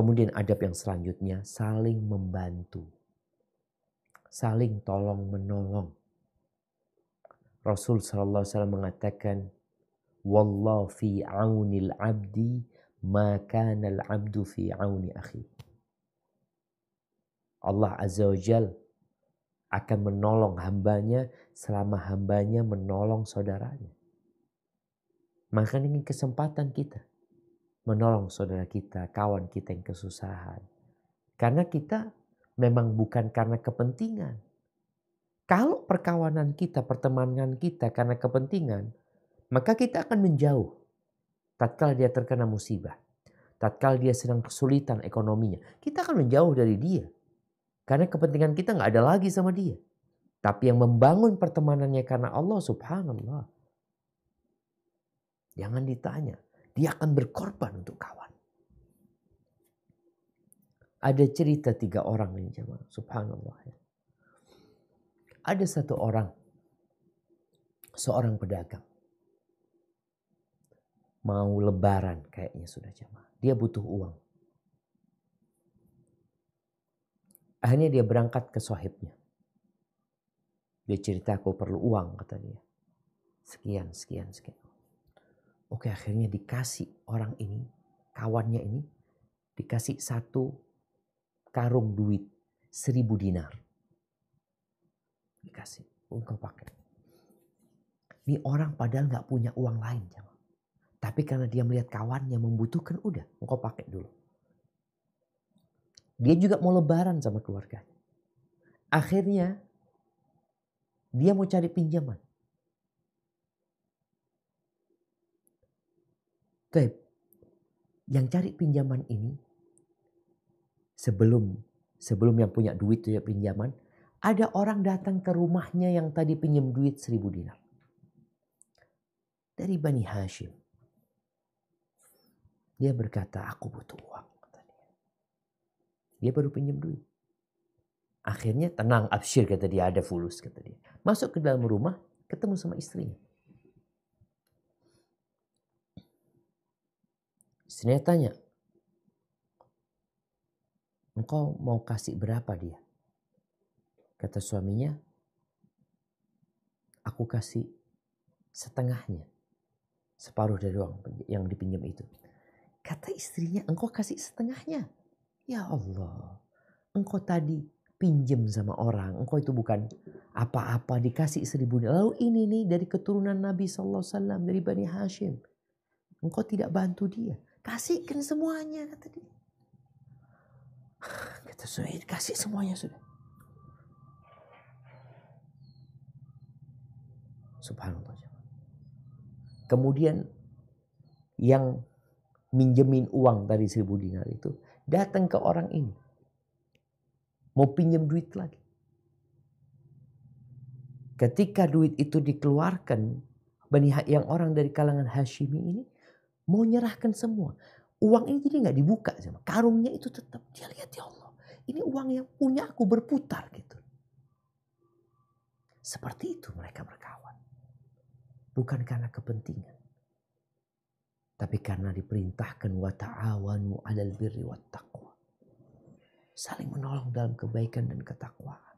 Kemudian adab yang selanjutnya saling membantu. Saling tolong menolong. Rasul sallallahu alaihi wasallam mengatakan wallahu fi aunil abdi ma kana al abdu fi auni akhi. Allah azza wajal akan menolong hambanya selama hambanya menolong saudaranya. Maka ini kesempatan kita menolong saudara kita, kawan kita yang kesusahan. Karena kita memang bukan karena kepentingan. Kalau perkawanan kita, pertemanan kita karena kepentingan, maka kita akan menjauh. Tatkala dia terkena musibah, tatkala dia sedang kesulitan ekonominya, kita akan menjauh dari dia. Karena kepentingan kita nggak ada lagi sama dia. Tapi yang membangun pertemanannya karena Allah subhanallah. Jangan ditanya, dia akan berkorban untuk kawan. Ada cerita tiga orang ini jemaah. Subhanallah ya. Ada satu orang. Seorang pedagang. Mau lebaran kayaknya sudah jemaah. Dia butuh uang. Akhirnya dia berangkat ke sohibnya. Dia cerita aku perlu uang kata dia. Sekian, sekian, sekian. Oke akhirnya dikasih orang ini, kawannya ini, dikasih satu karung duit seribu dinar. Dikasih, engkau pakai. Ini orang padahal nggak punya uang lain. Jangan. Tapi karena dia melihat kawannya membutuhkan, udah engkau pakai dulu. Dia juga mau lebaran sama keluarganya. Akhirnya dia mau cari pinjaman. Taib, yang cari pinjaman ini sebelum sebelum yang punya duit punya pinjaman, ada orang datang ke rumahnya yang tadi pinjam duit seribu dinar. Dari Bani Hashim. Dia berkata, aku butuh uang. Dia baru pinjam duit. Akhirnya tenang, absyir kata dia, ada fulus kata dia. Masuk ke dalam rumah, ketemu sama istrinya. Istrinya tanya, engkau mau kasih berapa dia? Kata suaminya, aku kasih setengahnya. Separuh dari uang yang dipinjam itu. Kata istrinya, engkau kasih setengahnya. Ya Allah, engkau tadi pinjam sama orang. Engkau itu bukan apa-apa dikasih seribu. Lalu ini nih dari keturunan Nabi SAW dari Bani Hashim. Engkau tidak bantu dia kasihkan semuanya kata dia kata Suhaid kasih semuanya sudah subhanallah kemudian yang minjemin uang dari seribu dinar itu datang ke orang ini mau pinjam duit lagi ketika duit itu dikeluarkan yang orang dari kalangan Hashimi ini mau nyerahkan semua. Uang ini jadi nggak dibuka, sama karungnya itu tetap. Dia lihat ya Allah, ini uang yang punya aku berputar gitu. Seperti itu mereka berkawan. Bukan karena kepentingan. Tapi karena diperintahkan wa ta'awanu alal birri wa taqwa. Saling menolong dalam kebaikan dan ketakwaan.